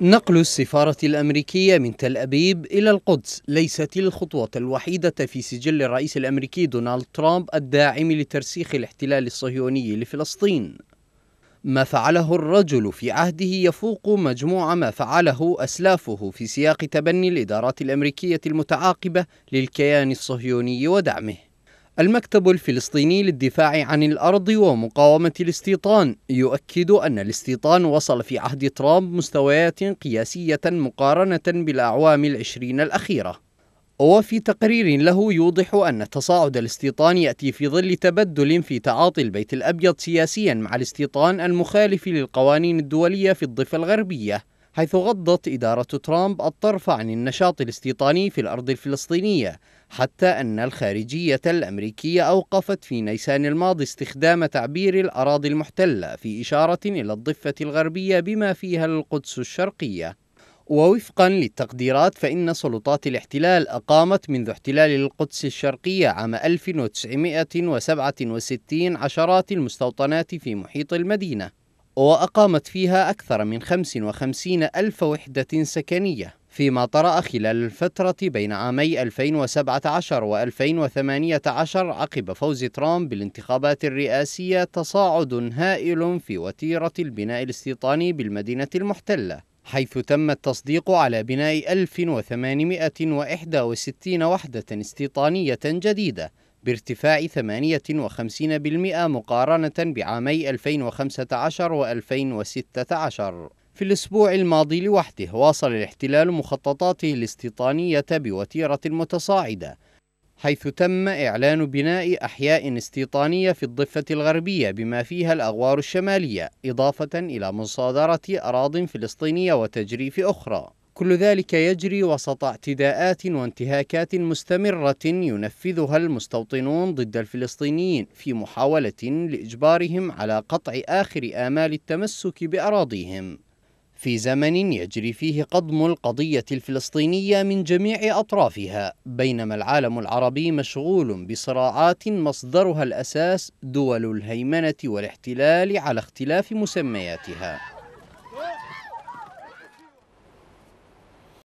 نقل السفارة الأمريكية من تل أبيب إلى القدس ليست الخطوة الوحيدة في سجل الرئيس الأمريكي دونالد ترامب الداعم لترسيخ الاحتلال الصهيوني لفلسطين ما فعله الرجل في عهده يفوق مجموع ما فعله أسلافه في سياق تبني الإدارات الأمريكية المتعاقبة للكيان الصهيوني ودعمه المكتب الفلسطيني للدفاع عن الأرض ومقاومة الاستيطان يؤكد أن الاستيطان وصل في عهد ترامب مستويات قياسية مقارنة بالأعوام العشرين الأخيرة وفي تقرير له يوضح أن تصاعد الاستيطان يأتي في ظل تبدل في تعاطي البيت الأبيض سياسيا مع الاستيطان المخالف للقوانين الدولية في الضفة الغربية حيث غضت إدارة ترامب الطرف عن النشاط الاستيطاني في الأرض الفلسطينية حتى أن الخارجية الأمريكية أوقفت في نيسان الماضي استخدام تعبير الأراضي المحتلة في إشارة إلى الضفة الغربية بما فيها القدس الشرقية ووفقا للتقديرات فإن سلطات الاحتلال أقامت منذ احتلال القدس الشرقية عام 1967 عشرات المستوطنات في محيط المدينة وأقامت فيها أكثر من 55 ألف وحدة سكنية فيما طرأ خلال الفترة بين عامي 2017 و 2018 عقب فوز ترامب بالانتخابات الرئاسية تصاعد هائل في وتيرة البناء الاستيطاني بالمدينة المحتلة حيث تم التصديق على بناء 1861 وحدة استيطانية جديدة بارتفاع 58% مقارنة بعامي 2015 و 2016 في الأسبوع الماضي لوحده واصل الاحتلال مخططاته الاستيطانية بوتيرة متصاعدة حيث تم إعلان بناء أحياء استيطانية في الضفة الغربية بما فيها الأغوار الشمالية إضافة إلى مصادرة أراضٍ فلسطينية وتجريف أخرى كل ذلك يجري وسط اعتداءات وانتهاكات مستمرة ينفذها المستوطنون ضد الفلسطينيين في محاولة لإجبارهم على قطع آخر آمال التمسك بأراضيهم في زمن يجري فيه قضم القضية الفلسطينية من جميع أطرافها بينما العالم العربي مشغول بصراعات مصدرها الأساس دول الهيمنة والاحتلال على اختلاف مسمياتها